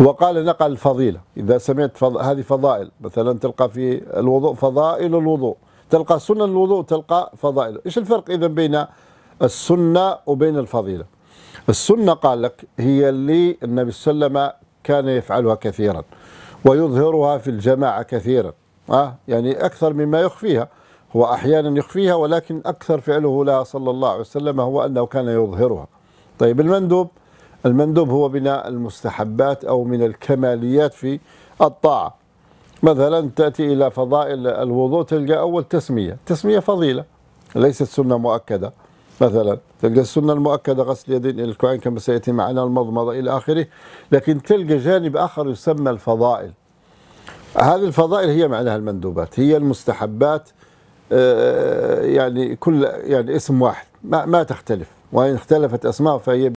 وقال نقل الفضيلة إذا سمعت فض... هذه فضائل مثلا تلقى في الوضوء فضائل الوضوء تلقى سنة الوضوء تلقى فضائل إيش الفرق إذا بين السنة وبين الفضيلة السنة قال لك هي اللي النبي صلى الله عليه وسلم كان يفعلها كثيرا ويظهرها في الجماعة كثيرا أه؟ يعني أكثر مما يخفيها هو أحيانا يخفيها ولكن أكثر فعله لها صلى الله عليه وسلم هو أنه كان يظهرها طيب المندوب المندوب هو بناء المستحبات أو من الكماليات في الطاعة مثلا تأتي إلى فضائل الوضوء تلقى أول تسمية تسمية فضيلة ليست سنة مؤكدة مثلا تلقى السنة المؤكدة غسل اليدين إلى الكوعين كما سيأتي معنا المضمضة إلى آخره لكن تلقى جانب آخر يسمى الفضائل هذه الفضائل هي معناها المندوبات هي المستحبات آه، يعني كل يعني اسم واحد ما, ما تختلف وإن اختلفت أسماء فهي